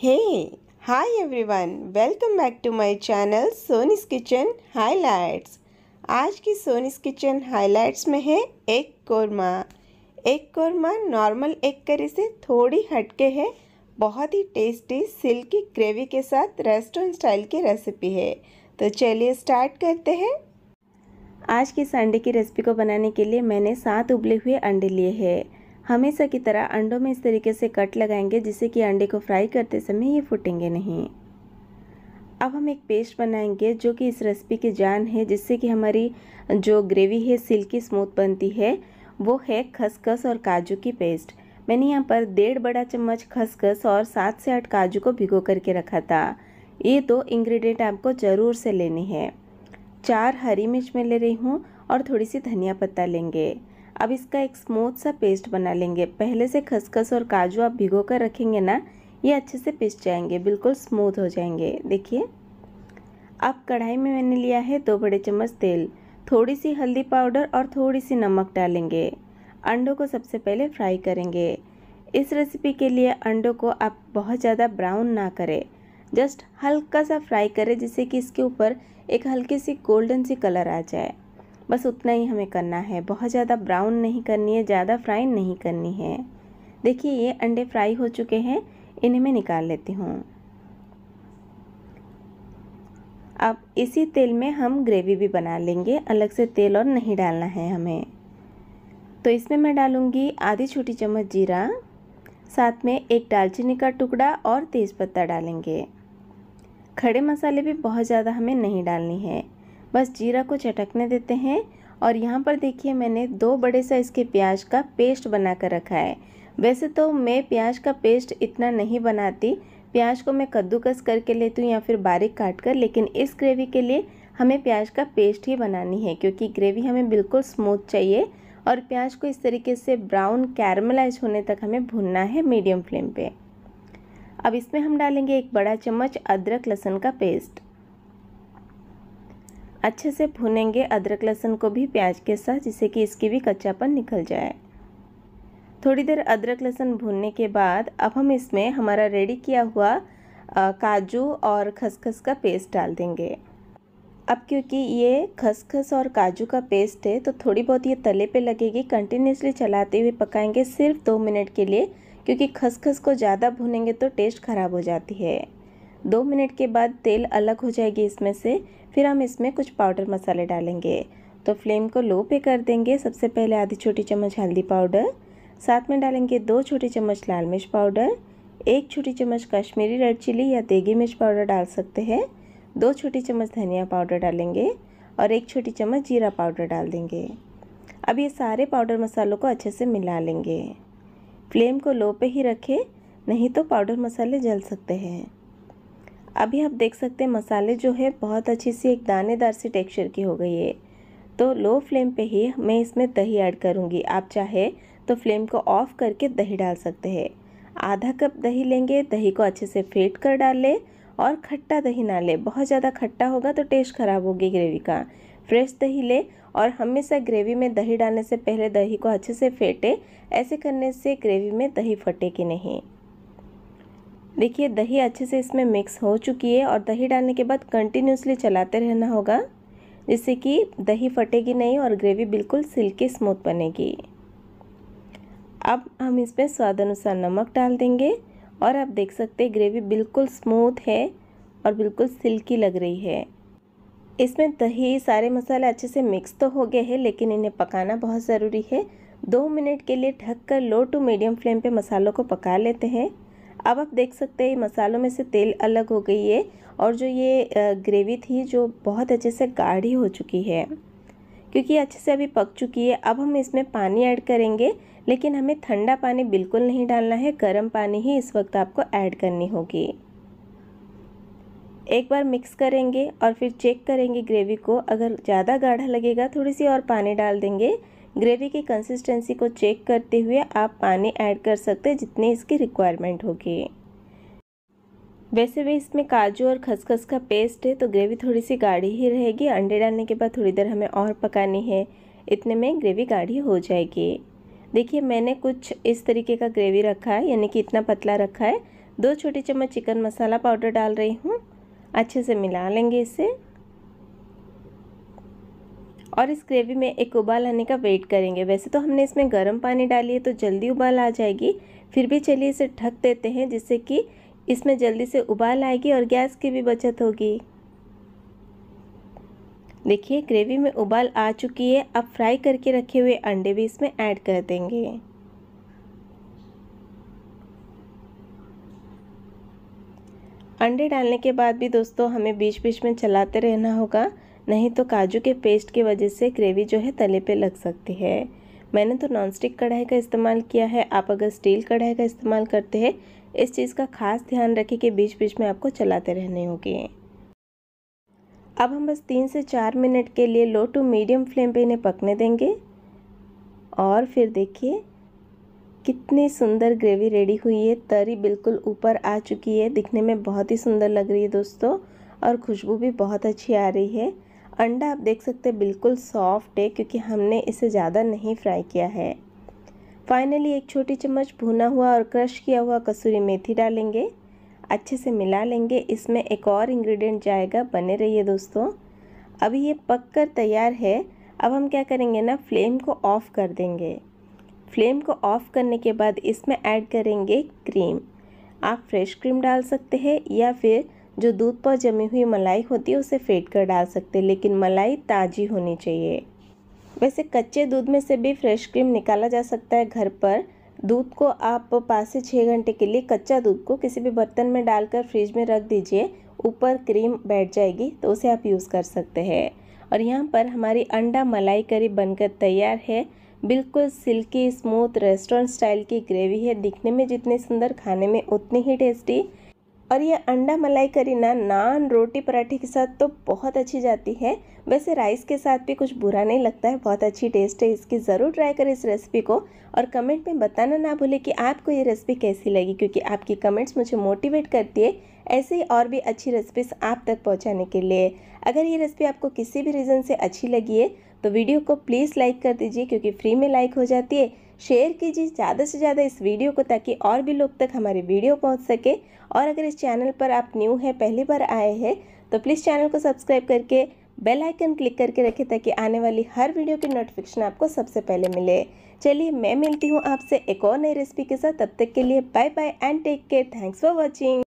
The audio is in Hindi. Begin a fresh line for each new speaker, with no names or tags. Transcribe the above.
Hey, hi everyone. Welcome back to my channel Sony's Kitchen Highlights. आज की सोनिस किचन हाइलाइट्स में है एक कोरमा एक कोरमा नॉर्मल एक करी से थोड़ी हटके है बहुत ही टेस्टी सिल्की ग्रेवी के साथ रेस्टोरेंट स्टाइल की रेसिपी है तो चलिए स्टार्ट करते हैं आज के संडे की रेसिपी को बनाने के लिए मैंने सात उबले हुए अंडे लिए हैं हमेशा की तरह अंडों में इस तरीके से कट लगाएंगे जिससे कि अंडे को फ्राई करते समय ये फूटेंगे नहीं अब हम एक पेस्ट बनाएंगे जो कि इस रेसिपी की जान है जिससे कि हमारी जो ग्रेवी है सिल्की स्मूथ बनती है वो है खसखस और काजू की पेस्ट मैंने यहाँ पर डेढ़ बड़ा चम्मच खसखस और सात से आठ काजू को भिगो करके रखा था ये दो तो इंग्रेडिएंट आपको ज़रूर से लेने हैं चार हरी मिर्च में ले रही हूँ और थोड़ी सी धनिया पत्ता लेंगे अब इसका एक स्मूथ सा पेस्ट बना लेंगे पहले से खसखस और काजू आप भिगो कर रखेंगे ना ये अच्छे से पिस जाएंगे बिल्कुल स्मूथ हो जाएंगे देखिए अब कढ़ाई में मैंने लिया है दो बड़े चम्मच तेल थोड़ी सी हल्दी पाउडर और थोड़ी सी नमक डालेंगे अंडों को सबसे पहले फ्राई करेंगे इस रेसिपी के लिए अंडों को आप बहुत ज़्यादा ब्राउन ना करें जस्ट हल्का सा फ्राई करें जिससे कि इसके ऊपर एक हल्की सी गोल्डन सी कलर आ जाए बस उतना ही हमें करना है बहुत ज़्यादा ब्राउन नहीं करनी है ज़्यादा फ्राई नहीं करनी है देखिए ये अंडे फ्राई हो चुके हैं इन्हें मैं निकाल लेती हूँ अब इसी तेल में हम ग्रेवी भी बना लेंगे अलग से तेल और नहीं डालना है हमें तो इसमें मैं डालूँगी आधी छोटी चम्मच जीरा साथ में एक दालचीनी का टुकड़ा और तेज़पत्ता डालेंगे खड़े मसाले भी बहुत ज़्यादा हमें नहीं डालनी है बस जीरा को चटकने देते हैं और यहाँ पर देखिए मैंने दो बड़े साइज़ के प्याज का पेस्ट बना कर रखा है वैसे तो मैं प्याज का पेस्ट इतना नहीं बनाती प्याज को मैं कद्दूकस करके लेती हूँ या फिर बारीक काट कर लेकिन इस ग्रेवी के लिए हमें प्याज का पेस्ट ही बनानी है क्योंकि ग्रेवी हमें बिल्कुल स्मूथ चाहिए और प्याज को इस तरीके से ब्राउन कैरमलाइज होने तक हमें भुनना है मीडियम फ्लेम पे अब इसमें हम डालेंगे एक बड़ा चम्मच अदरक लहसुन का पेस्ट अच्छे से भुनेंगे अदरक लहसुन को भी प्याज के साथ जिससे कि इसकी भी कच्चापन निकल जाए थोड़ी देर अदरक लहसुन भूनने के बाद अब हम इसमें हमारा रेडी किया हुआ काजू और खसखस का पेस्ट डाल देंगे अब क्योंकि ये खसखस और काजू का पेस्ट है तो थोड़ी बहुत ये तले पे लगेगी कंटिन्यूसली चलाते हुए पकाएंगे सिर्फ दो मिनट के लिए क्योंकि खसखस को ज़्यादा भुनेंगे तो टेस्ट ख़राब हो जाती है दो मिनट के बाद तेल अलग हो जाएगी इसमें से फिर हम इसमें कुछ पाउडर मसाले डालेंगे तो फ्लेम को लो पे कर देंगे सबसे पहले आधी छोटी चम्मच हल्दी पाउडर साथ में डालेंगे दो छोटी चम्मच लाल मिर्च पाउडर एक छोटी चम्मच कश्मीरी रेड चिली या देगी मिर्च पाउडर डाल सकते हैं दो छोटी चम्मच धनिया पाउडर डालेंगे और एक छोटी चम्मच जीरा पाउडर डाल देंगे अब ये सारे पाउडर मसालों को अच्छे से मिला लेंगे फ्लेम को लो पे ही रखें नहीं तो पाउडर मसाले जल सकते हैं अभी आप देख सकते हैं मसाले जो है बहुत अच्छी सी एक दानेदार सी टेक्सचर की हो गई है तो लो फ्लेम पे ही मैं इसमें दही ऐड करूँगी आप चाहे तो फ्लेम को ऑफ़ करके दही डाल सकते हैं आधा कप दही लेंगे दही को अच्छे से फेंट कर डाल लें और खट्टा दही ना लें बहुत ज़्यादा खट्टा होगा तो टेस्ट ख़राब होगी ग्रेवी का फ्रेश दही ले और हमेशा ग्रेवी में दही डालने से पहले दही को अच्छे से फेंटे ऐसे करने से ग्रेवी में दही फटेगी नहीं देखिए दही अच्छे से इसमें मिक्स हो चुकी है और दही डालने के बाद कंटिन्यूसली चलाते रहना होगा जिससे कि दही फटेगी नहीं और ग्रेवी बिल्कुल सिल्की स्मूथ बनेगी अब हम इसमें स्वाद अनुसार नमक डाल देंगे और आप देख सकते हैं ग्रेवी बिल्कुल स्मूथ है और बिल्कुल सिल्की लग रही है इसमें दही सारे मसाले अच्छे से मिक्स तो हो गए हैं लेकिन इन्हें पकाना बहुत ज़रूरी है दो मिनट के लिए ढक कर लो टू मीडियम फ्लेम पे मसालों को पका लेते हैं अब आप देख सकते हैं मसालों में से तेल अलग हो गई है और जो ये ग्रेवी थी जो बहुत अच्छे से गाढ़ी हो चुकी है क्योंकि अच्छे से अभी पक चुकी है अब हम इसमें पानी ऐड करेंगे लेकिन हमें ठंडा पानी बिल्कुल नहीं डालना है गर्म पानी ही इस वक्त आपको ऐड करनी होगी एक बार मिक्स करेंगे और फिर चेक करेंगे ग्रेवी को अगर ज़्यादा गाढ़ा लगेगा थोड़ी सी और पानी डाल देंगे ग्रेवी की कंसिस्टेंसी को चेक करते हुए आप पानी ऐड कर सकते हैं जितनी इसकी रिक्वायरमेंट होगी वैसे भी इसमें काजू और खसखस का पेस्ट है तो ग्रेवी थोड़ी सी गाढ़ी ही रहेगी अंडे डालने के बाद थोड़ी देर हमें और पकानी है इतने में ग्रेवी गाढ़ी हो जाएगी देखिए मैंने कुछ इस तरीके का ग्रेवी रखा है यानी कि इतना पतला रखा है दो छोटी चम्मच चिकन मसाला पाउडर डाल रही हूँ अच्छे से मिला लेंगे इसे और इस ग्रेवी में एक उबाल आने का वेट करेंगे वैसे तो हमने इसमें गर्म पानी डाली है तो जल्दी उबाल आ जाएगी फिर भी चलिए इसे ढक देते हैं जिससे कि इसमें जल्दी से उबाल आएगी और गैस की भी बचत होगी देखिए ग्रेवी में उबाल आ चुकी है अब फ्राई करके रखे हुए अंडे भी इसमें ऐड कर देंगे अंडे डालने के बाद भी दोस्तों हमें बीच बीच में चलाते रहना होगा नहीं तो काजू के पेस्ट की वजह से ग्रेवी जो है तले पे लग सकती है मैंने तो नॉनस्टिक कढ़ाई का इस्तेमाल किया है आप अगर स्टील कढ़ाई का इस्तेमाल करते हैं इस चीज़ का खास ध्यान रखें कि बीच बीच में आपको चलाते रहने होंगे अब हम बस तीन से चार मिनट के लिए लो टू मीडियम फ्लेम पे इन्हें पकने देंगे और फिर देखिए कितनी सुंदर ग्रेवी रेडी हुई है तरी बिल्कुल ऊपर आ चुकी है दिखने में बहुत ही सुंदर लग रही है दोस्तों और खुशबू भी बहुत अच्छी आ रही है अंडा आप देख सकते हैं बिल्कुल सॉफ्ट है क्योंकि हमने इसे ज़्यादा नहीं फ्राई किया है फाइनली एक छोटी चम्मच भुना हुआ और क्रश किया हुआ कसूरी मेथी डालेंगे अच्छे से मिला लेंगे इसमें एक और इंग्रेडिएंट जाएगा बने रहिए दोस्तों अभी ये पक कर तैयार है अब हम क्या करेंगे ना फ्लेम को ऑफ़ कर देंगे फ्लेम को ऑफ़ करने के बाद इसमें ऐड करेंगे क्रीम आप फ्रेश क्रीम डाल सकते हैं या फिर जो दूध पर जमी हुई मलाई होती है उसे फेंट कर डाल सकते हैं लेकिन मलाई ताज़ी होनी चाहिए वैसे कच्चे दूध में से भी फ्रेश क्रीम निकाला जा सकता है घर पर दूध को आप पाँच से छः घंटे के लिए कच्चा दूध को किसी भी बर्तन में डालकर फ्रिज में रख दीजिए ऊपर क्रीम बैठ जाएगी तो उसे आप यूज़ कर सकते हैं और यहाँ पर हमारी अंडा मलाई करी बनकर तैयार है बिल्कुल सिल्की स्मूथ रेस्टोरेंट स्टाइल की ग्रेवी है दिखने में जितनी सुंदर खाने में उतनी ही टेस्टी और ये अंडा मलाई करी ना नान रोटी पराठे के साथ तो बहुत अच्छी जाती है वैसे राइस के साथ भी कुछ बुरा नहीं लगता है बहुत अच्छी टेस्ट है इसकी ज़रूर ट्राई करें इस रेसिपी को और कमेंट में बताना ना भूलें कि आपको ये रेसिपी कैसी लगी क्योंकि आपकी कमेंट्स मुझे मोटिवेट करती है ऐसे ही और भी अच्छी रेसिपीज आप तक पहुँचाने के लिए अगर ये रेसिपी आपको किसी भी रीज़न से अच्छी लगी है तो वीडियो को प्लीज़ लाइक कर दीजिए क्योंकि फ्री में लाइक हो जाती है शेयर कीजिए ज़्यादा से ज़्यादा इस वीडियो को ताकि और भी लोग तक हमारे वीडियो पहुंच सके और अगर इस चैनल पर आप न्यू हैं पहली बार आए हैं तो प्लीज़ चैनल को सब्सक्राइब करके बेल आइकन क्लिक करके रखें ताकि आने वाली हर वीडियो की नोटिफिकेशन आपको सबसे पहले मिले चलिए मैं मिलती हूँ आपसे एक और नई रेसिपी के साथ तब तक के लिए bye bye and take care thanks for watching